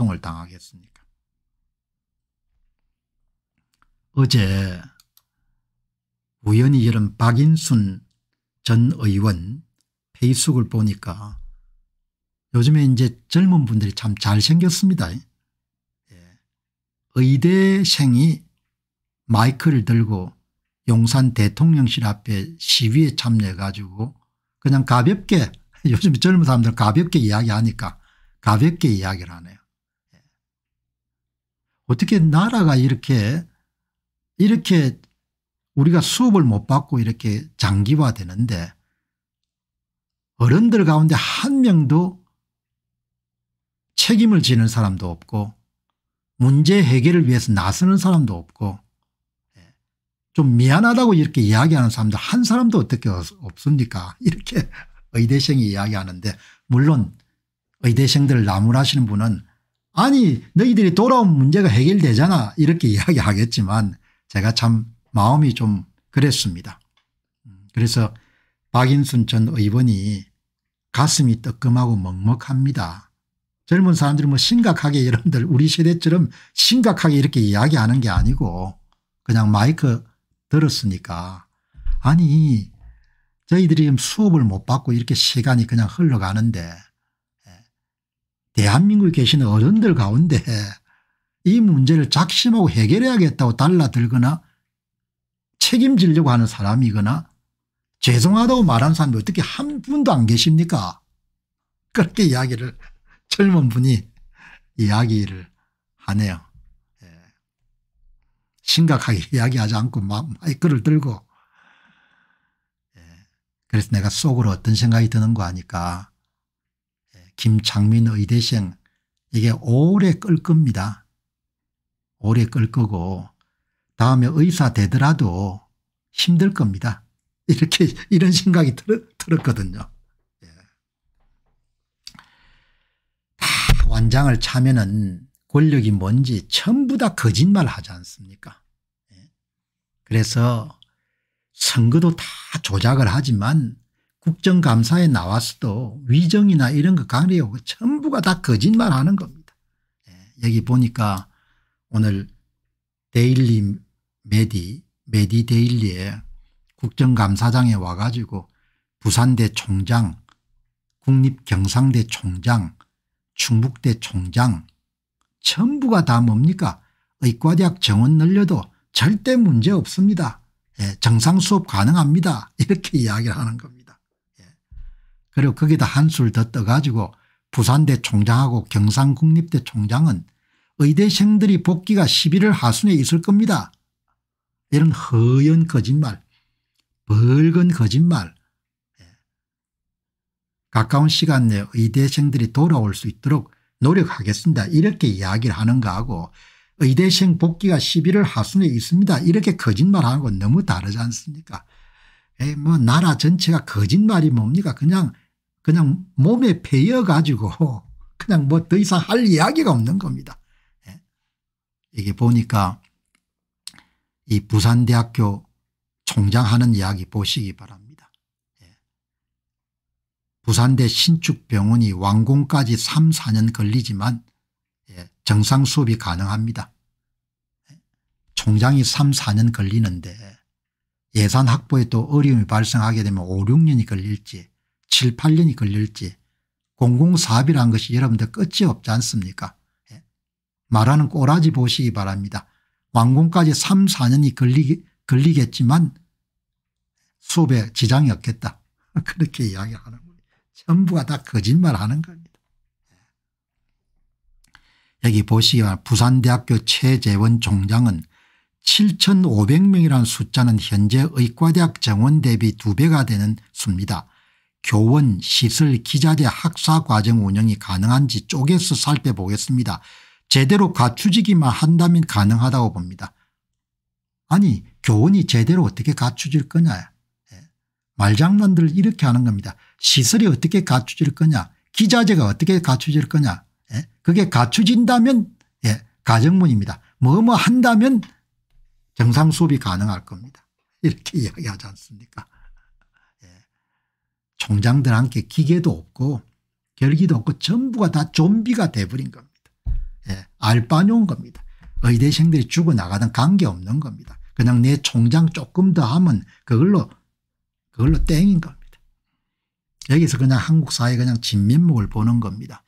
고통을 당하겠습니까? 어제 우연히 이런 박인순 전 의원 페이스북을 보니까 요즘에 이제 젊은 분들이 참 잘생겼습니다. 예. 의대생이 마이크를 들고 용산 대통령실 앞에 시위에 참여해가지고 그냥 가볍게 요즘 젊은 사람들 가볍게 이야기하니까 가볍게 이야기를 하네요. 어떻게 나라가 이렇게 이렇게 우리가 수업을 못 받고 이렇게 장기화되는데 어른들 가운데 한 명도 책임을 지는 사람도 없고 문제 해결을 위해서 나서는 사람도 없고 예, 좀 미안하다고 이렇게 이야기하는 사람도 한 사람도 어떻게 없습니까 이렇게 의대생이 이야기하는데 물론 의대생들을 나무라시는 분은 아니 너희들이 돌아온 문제가 해결되잖아 이렇게 이야기하겠지만 제가 참 마음이 좀 그랬습니다. 음, 그래서 박인순 전 의원이 가슴이 뜨끔하고 먹먹합니다. 젊은 사람들은 뭐 심각하게 여러분들 우리 세대처럼 심각하게 이렇게 이야기하는 게 아니고 그냥 마이크 들었으니까 아니 저희들이 수업을 못 받고 이렇게 시간이 그냥 흘러가는데 대한민국에 계시는 어른들 가운데 이 문제를 작심하고 해결해야겠다고 달라들거나 책임지려고 하는 사람이거나 죄송하다고 말하는 사람이 어떻게 한 분도 안 계십니까 그렇게 이야기를 젊은 분이 이야기를 하네요. 예. 심각하게 이야기하지 않고 마이크를 들고 예. 그래서 내가 속으로 어떤 생각이 드는 거 아니까 김창민 의대생 이게 오래 끌 겁니다. 오래 끌 거고 다음에 의사 되더라도 힘들 겁니다. 이렇게 이런 생각이 들, 었거든요 예. 장을 차면은 권력이 뭔지 전부 다 거짓말 하지 않습니까? 예. 그래서 선거도 다 조작을 하지만 국정감사에 나왔어도 위정이나 이런 거 가려고 그 전부가 다 거짓말하는 겁니다. 예, 여기 보니까 오늘 데일리 메디 메디 데일리에 국정감사장에 와가지고 부산대 총장 국립경상대 총장 충북대 총장 전부가 다 뭡니까 의과대학 정원 늘려도 절대 문제 없습니다. 예, 정상 수업 가능합니다. 이렇게 이야기를 하는 겁니다. 그리고 거기다 한술 더 떠가지고 부산대 총장하고 경상국립대 총장은 의대생들이 복귀가 11월 하순에 있을 겁니다. 이런 허연 거짓말 벌건 거짓말 예. 가까운 시간 내에 의대생들이 돌아올 수 있도록 노력하겠습니다. 이렇게 이야기를 하는가 하고 의대생 복귀가 11월 하순에 있습니다. 이렇게 거짓말하는 건 너무 다르지 않습니까 에이 예, 뭐 나라 전체가 거짓말이 뭡니까 그냥 그냥 몸에 베여가지고 그냥 뭐 더 이상 할 이야기가 없는 겁니다. 예. 이게 보니까 이 부산대학교 총장 하는 이야기 보시기 바랍니다. 예. 부산대 신축병원이 완공까지 3 4년 걸리지만 예, 정상 수업이 가능합니다. 총장이 3 4년 걸리는데 예산 확보에 또 어려움이 발생하게 되면 5 6년이 걸릴지 7, 8년이 걸릴지 공공사업이란 것이 여러분들 끝이 없지 않습니까 예. 말하는 꼬라지 보시기 바랍니다. 완공까지 3, 4년이 걸리, 걸리겠지만 수업에 지장이 없겠다. 그렇게 이야기하는 겁니다. 전부가 다 거짓말하는 겁니다. 예. 여기 보시기 바랍니다. 부산대학교 최재원 총장은 7,500명이라는 숫자는 현재 의과대학 정원 대비 2배가 되는 수입니다. 교원, 시설, 기자재 학사과정 운영이 가능한지 쪼개서 살펴보겠습니다. 제대로 갖추지기만 한다면 가능하다고 봅니다. 아니 교원이 제대로 어떻게 갖추질 거냐. 예. 말장난들 이렇게 하는 겁니다. 시설이 어떻게 갖추질 거냐 기자재가 어떻게 갖추질 거냐 예. 그게 갖추진다면 예, 가정문입니다. 뭐 뭐 한다면 정상 수업이 가능할 겁니다. 이렇게 이야기하지 않습니까 총장들한테 기계도 없고 결기도 없고 전부가 다 좀비가 돼버린 겁니다. 예, 알바뇨인 겁니다. 의대생들이 죽어나가든 관계없는 겁니다. 그냥 내 총장 조금 더 하면 그걸로 그걸로 땡인 겁니다. 여기서 그냥 한국 사회 그냥 진면목을 보는 겁니다.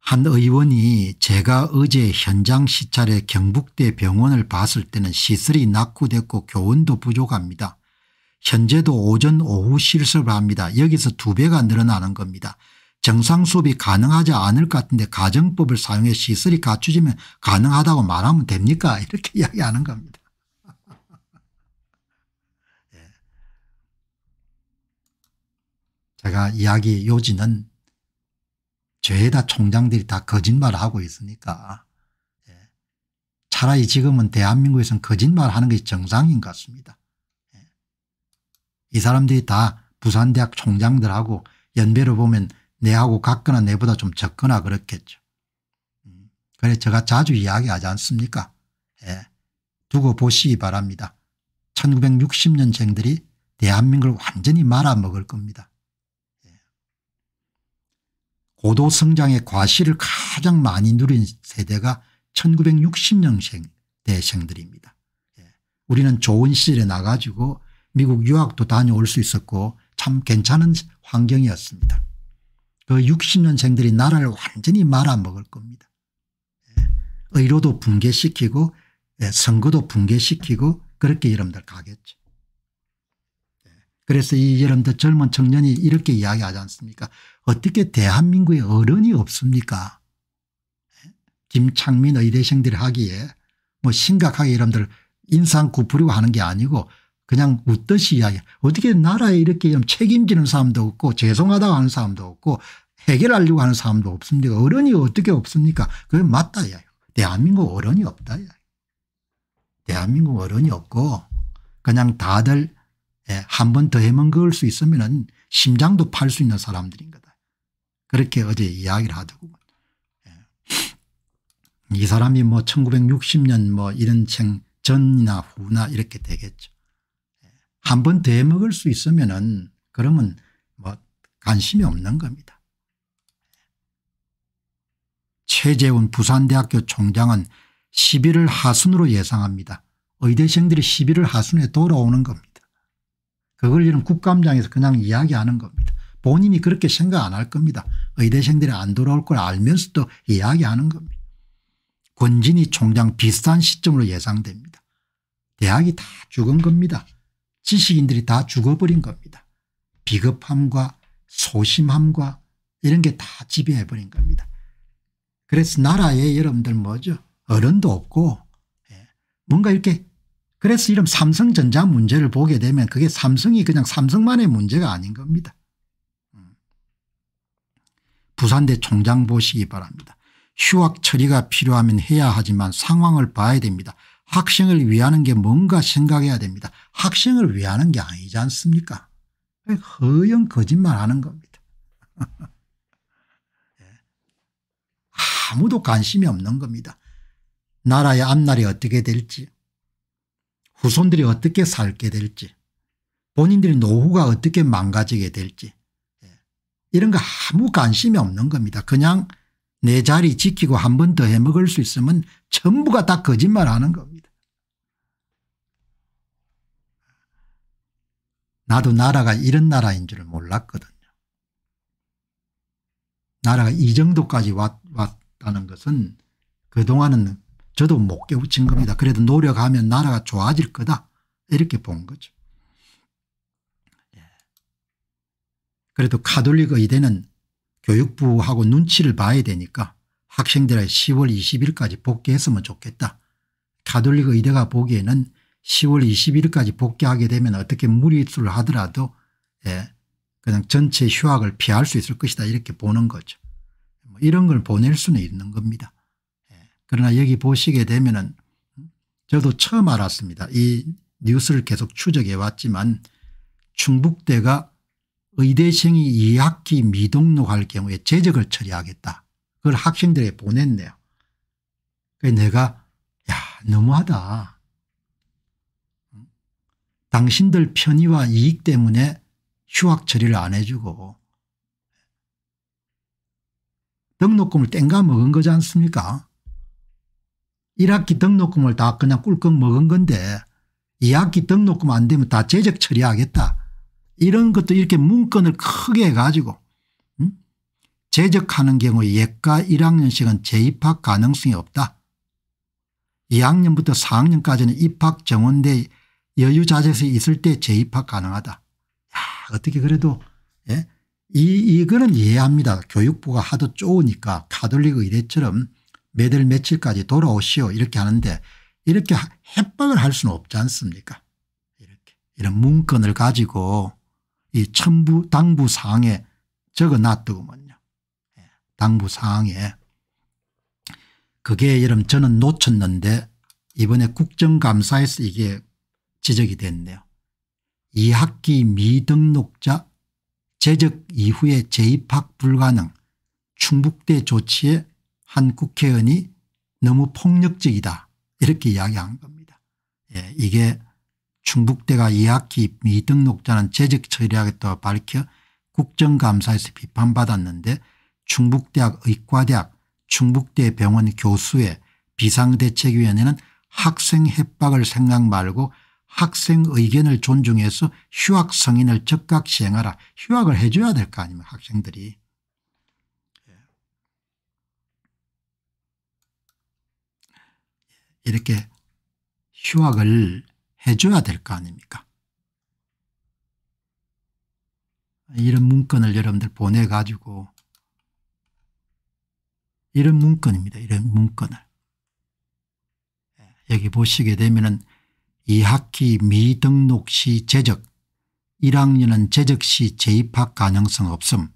한 의원이 제가 어제 현장 시찰에 경북대 병원을 봤을 때는 시설이 낙후됐고 교원도 부족합니다. 현재도 오전 오후 실습을 합니다. 여기서 두 배가 늘어나는 겁니다. 정상 수업이 가능하지 않을 것 같은데 가정법을 사용해 시설이 갖춰지면 가능하다고 말하면 됩니까 이렇게 이야기하는 겁니다. 예. 제가 이야기 요지는 죄다 총장들이 다 거짓말을 하고 있으니까 예. 차라리 지금은 대한민국에서는 거짓말하는 게 정상인 것 같습니다. 이 사람들이 다 부산대학 총장들하고 연배로 보면 내하고 같거나 내보다 좀 적거나 그렇겠죠. 음, 그래 제가 자주 이야기하지 않습니까? 예. 두고 보시기 바랍니다. 1960년생들이 대한민국을 완전히 말아먹을 겁니다. 예. 고도성장의 과실을 가장 많이 누린 세대가 1960년생 대생들입니다. 예. 우리는 좋은 시절에 나가지고 미국 유학도 다녀올 수 있었고 참 괜찮은 환경이었습니다. 그 60년생들이 나라를 완전히 말아먹을 겁니다. 예, 의료도 붕괴시키고 예, 선거도 붕괴시키고 그렇게 여러분들 가겠죠. 예, 그래서 이 여러분들 젊은 청년이 이렇게 이야기하지 않습니까 어떻게 대한민국에 어른이 없습니까 김창민 의대생들이 하기에 뭐 심각하게 여러분들 인상 구부리고 하는 게 아니고 그냥 웃듯이 이야기 어떻게 나라에 이렇게 책임지는 사람도 없고 죄송하다고 하는 사람도 없고 해결하려고 하는 사람도 없습니까 어른이 어떻게 없습니까 그게 맞다 이야기 대한민국 어른이 없다 이야기 대한민국 어른이 없고 그냥 다들 예, 한 번 더 해먹을 수 있으면 심장도 팔 수 있는 사람들인 거다. 그렇게 어제 이야기를 하더군요. 예. 이 사람이 뭐 1960년 뭐 이런 책 전이나 후나 이렇게 되겠죠. 한번 대먹을 수 있으면은 그러면 뭐 관심이 없는 겁니다. 최재훈 부산대학교 총장은 11월 하순으로 예상합니다. 의대생들이 11월 하순에 돌아오는 겁니다. 그걸 지금 국감장에서 그냥 이야기하는 겁니다. 본인이 그렇게 생각 안 할 겁니다. 의대생들이 안 돌아올 걸 알면서도 이야기하는 겁니다. 권진희 총장 비슷한 시점으로 예상됩니다. 대학이 다 죽은 겁니다. 지식인들이 다 죽어버린 겁니다. 비겁함과 소심함과 이런 게 다 지배해버린 겁니다. 그래서 나라에 여러분들 뭐죠? 어른도 없고 예, 뭔가 이렇게 그래서 이런 삼성전자 문제를 보게 되면 그게 삼성이 그냥 삼성만의 문제가 아닌 겁니다. 음. 부산대 총장 보시기 바랍니다. 휴학 처리가 필요하면 해야 하지만 상황을 봐야 됩니다. 학생을 위하는 게 뭔가 생각해야 됩니다. 학생을 위하는 게 아니지 않습니까? 허영 거짓말 하는 겁니다. 예. 아무도 관심이 없는 겁니다. 나라의 앞날이 어떻게 될지 후손들이 어떻게 살게 될지 본인들의 노후가 어떻게 망가지게 될지 예. 이런 거 아무 관심이 없는 겁니다. 그냥 내 자리 지키고 한 번 더 해먹을 수 있으면 전부가 다 거짓말하는 겁니다. 나도 나라가 이런 나라인 줄 몰랐거든요. 나라가 이 정도까지 왔, 다는 것은 그동안은 저도 못 깨우친 겁니다. 그래도 노력하면 나라가 좋아질 거다 이렇게 본 거죠. 예. 그래도 카톨릭 의대는 교육부하고 눈치를 봐야 되니까 학생들의 10월 20일까지 복귀했으면 좋겠다. 가톨릭 의대가 보기에는 10월 2 0일까지 복귀하게 되면 어떻게 무리수를 하더라도 예, 그냥 전체 휴학을 피할 수 있을 것이다 이렇게 보는 거죠. 뭐 이런 걸 보낼 수는 있는 겁니다. 예, 그러나 여기 보시게 되면 은 저도 처음 알았습니다. 이 뉴스를 계속 추적해 왔지만 충북대가 의대생이 2학기 미등록할 경우에 제적을 처리하겠다. 그걸 학생들에게 보냈네요. 그래서 내가 야 너무하다. 당신들 편의와 이익 때문에 휴학 처리를 안 해주고 등록금을 땡가 먹은 거지 않습니까 1학기 등록금을 다 그냥 꿀꺽 먹은 건데 2학기 등록금 안 되면 다 제적 처리하겠다. 이런 것도 이렇게 문건을 크게 해가지고 음? 제적하는 경우 예과 1학년씩은 재입학 가능성이 없다. 2학년부터 4학년까지는 입학 정원대 여유자재에서 있을 때 재입학 가능하다. 야, 어떻게 그래도 예? 이 이거는 이해합니다. 교육부가 하도 좋으니까카톨릭 의대처럼 매달 며칠까지 돌아오시오 이렇게 하는데 이렇게 협박을 할 수는 없지 않습니까 이렇게 이런 문건을 가지고 이 첨부 당부 사항에 적어놨더구먼요. 예, 당부 사항에. 그게 여러분 저는 놓쳤는데 이번에 국정감사에서 이게 지적이 됐네요. 2학기 미등록자 재적 이후에 재입학 불가능 충북대 조치에 한 국회의원이 너무 폭력적이다 이렇게 이야기한 겁니다. 예, 이게 충북대가 2학기 미등록자는 재직 처리하겠다고 밝혀 국정감사에서 비판받았는데 충북대학 의과대학 충북대병원 교수의 비상대책위원회는 학생 협박을 생각 말고 학생 의견을 존중해서 휴학 성인을 적각 시행하라. 휴학을 해 줘야 될 거 아닙니까 학생들이. 예. 이렇게 휴학을 해줘야 될 거 아닙니까? 이런 문건을 여러분들 보내가지고 이런 문건입니다. 이런 문건을. 예, 여기 보시게 되면은 2학기 미등록 시 제적 1학년은 제적 시 재입학 가능성 없음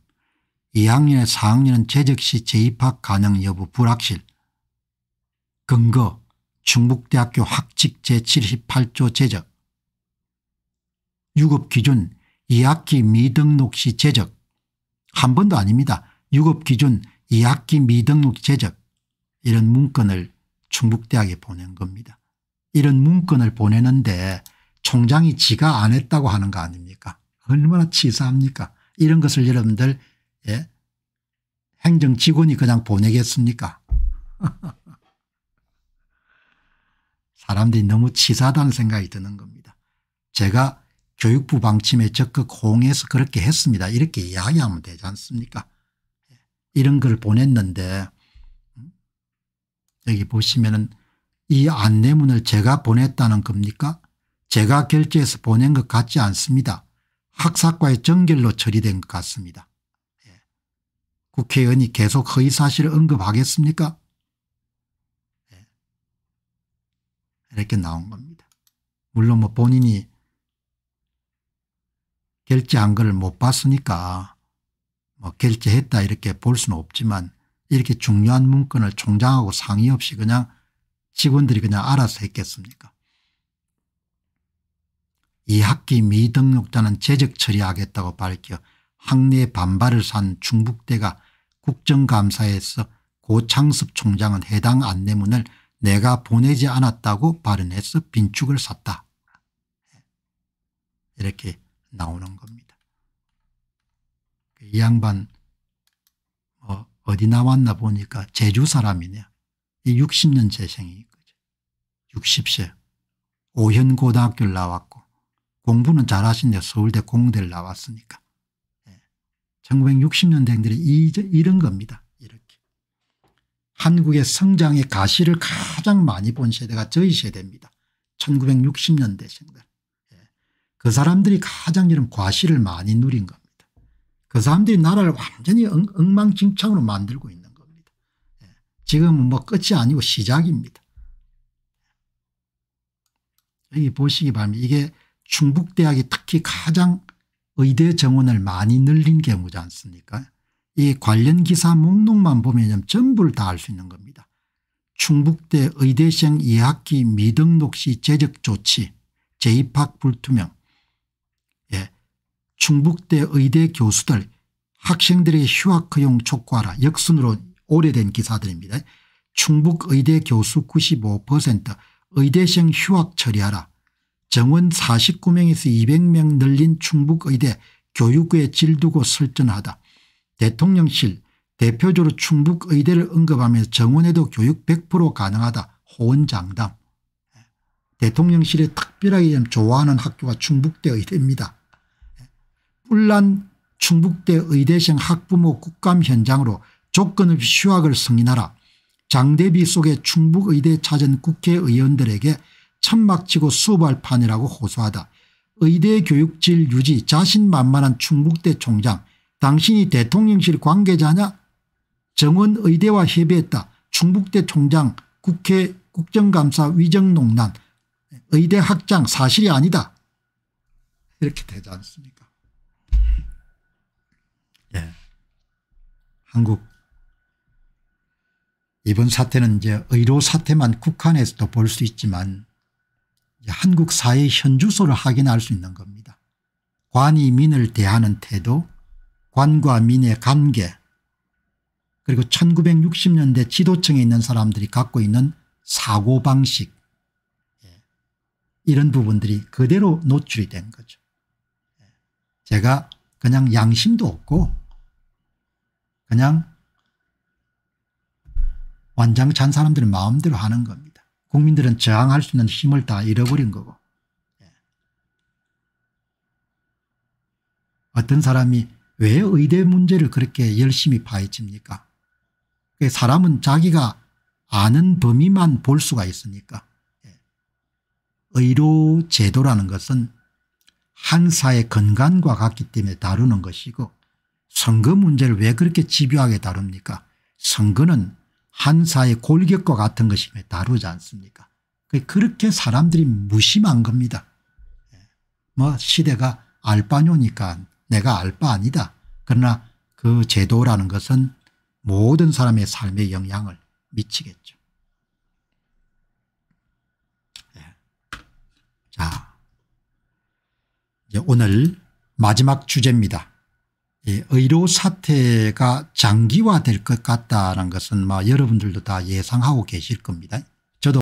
2학년에 4학년은 제적 시 재입학 가능 여부 불확실 근거 충북대학교 학칙 제78조 제적 유급 기준 2학기 미등록 시 제적 한 번도 아닙니다. 유급 기준 2학기 미등록 제적 이런 문건을 충북대학에 보낸 겁니다. 이런 문건을 보내는데 총장이 지가 안 했다고 하는 거 아닙니까 얼마나 치사합니까 이런 것을 여러분들 예? 행정직원이 그냥 보내겠습니까 사람들이 너무 치사하다는 생각이 드는 겁니다. 제가 교육부 방침에 적극 호응해서 그렇게 했습니다. 이렇게 이야기하면 되지 않습니까 예, 이런 걸 보냈는데 음, 여기 보시면 은이 안내문을 제가 보냈다는 겁니까 제가 결제해서 보낸 것 같지 않습니다. 학사과의 정결로 처리된 것 같습니다. 예, 국회의원이 계속 허위사실을 언급하겠습니까 이렇게 나온 겁니다. 물론 뭐 본인이 결제한 거못 봤으니까 뭐 결제했다 이렇게 볼 수는 없지만 이렇게 중요한 문건을 총장하고 상의 없이 그냥 직원들이 그냥 알아서 했겠습니까 이 학기 미등록자는 제적 처리하겠다고 밝혀 학내 반발을 산 충북대가 국정감사에서 고창섭 총장은 해당 안내문을 내가 보내지 않았다고 발언해서 빈축을 샀다. 이렇게 나오는 겁니다. 이 양반 어, 어디 나왔나 보니까 제주 사람이냐. 이 60년 재생이 거죠. 60세. 오현고등학교를 나왔고 공부는 잘하신데 서울대 공대를 나왔으니까. 1960년대들이 예. 이런 겁니다. 한국의 성장의 가시를 가장 많이 본 세대가 저희 세대입니다. 1960년대생들. 예. 그 사람들이 가장 이런 과시를 많이 누린 겁니다. 그 사람들이 나라를 완전히 엉, 망진창으로 만들고 있는 겁니다. 예. 지금은 뭐 끝이 아니고 시작입니다. 여기 보시기 바랍니다. 이게 충북대학이 특히 가장 의대 정원을 많이 늘린 경우지 않습니까 이 관련 기사 목록만 보면 전부를 다 알 수 있는 겁니다. 충북대 의대생 2학기 미등록시 재적 조치 재입학 불투명 예. 충북대 의대 교수들 학생들의 휴학 허용 촉구하라 역순으로 오래된 기사들입니다. 충북 의대 교수 95% 의대생 휴학 처리하라 정원 49명에서 200명 늘린 충북 의대 교육의 질두고 설전하다 대통령실 대표적으로 충북의대를 언급하며 정원에도 교육 100% 가능하다 호언장담 대통령실에 특별하게 좋아하는 학교가 충북대 의대입니다. 뿔란 충북대 의대생 학부모 국감 현장으로 조건 없이 휴학을 승인하라 장대비 속에 충북의대 찾은 국회의원들에게 천막치고 수업할 판이라고 호소하다 의대 교육질 유지 자신만만한 충북대 총장 당신이 대통령실 관계자냐 정원 의대와 협의했다. 충북대 총장 국회 국정감사 위정농단 의대 학장 사실이 아니다. 이렇게 되지 않습니까 예. 한국 이번 사태는 이제 의료 사태만 국한에서도 볼 수 있지만 한국 사회 현주소를 확인할 수 있는 겁니다. 관이 민을 대하는 태도 관과 민의 관계 그리고 1960년대 지도층에 있는 사람들이 갖고 있는 사고방식 예, 이런 부분들이 그대로 노출이 된 거죠. 예, 제가 그냥 양심도 없고 그냥 완장찬 사람들은 마음대로 하는 겁니다. 국민들은 저항할 수 있는 힘을 다 잃어버린 거고 예. 어떤 사람이 왜 의대 문제를 그렇게 열심히 파헤칩니까? 그 사람은 자기가 아는 범위만 볼 수가 있으니까. 예. 의료 제도라는 것은 한사의 건강과 같기 때문에 다루는 것이고 선거 문제를 왜 그렇게 집요하게 다룹니까? 선거는 한사의 골격과 같은 것임에 다루지 않습니까? 그 그렇게 사람들이 무심한 겁니다. 예. 뭐 시대가 알바뇨니까 내가 알 바 아니다. 그러나 그 제도라는 것은 모든 사람의 삶에 영향을 미치겠죠. 네. 자, 이제 오늘 마지막 주제입니다. 예, 의료 사태가 장기화될 것 같다는 것은 뭐 여러분들도 다 예상하고 계실 겁니다.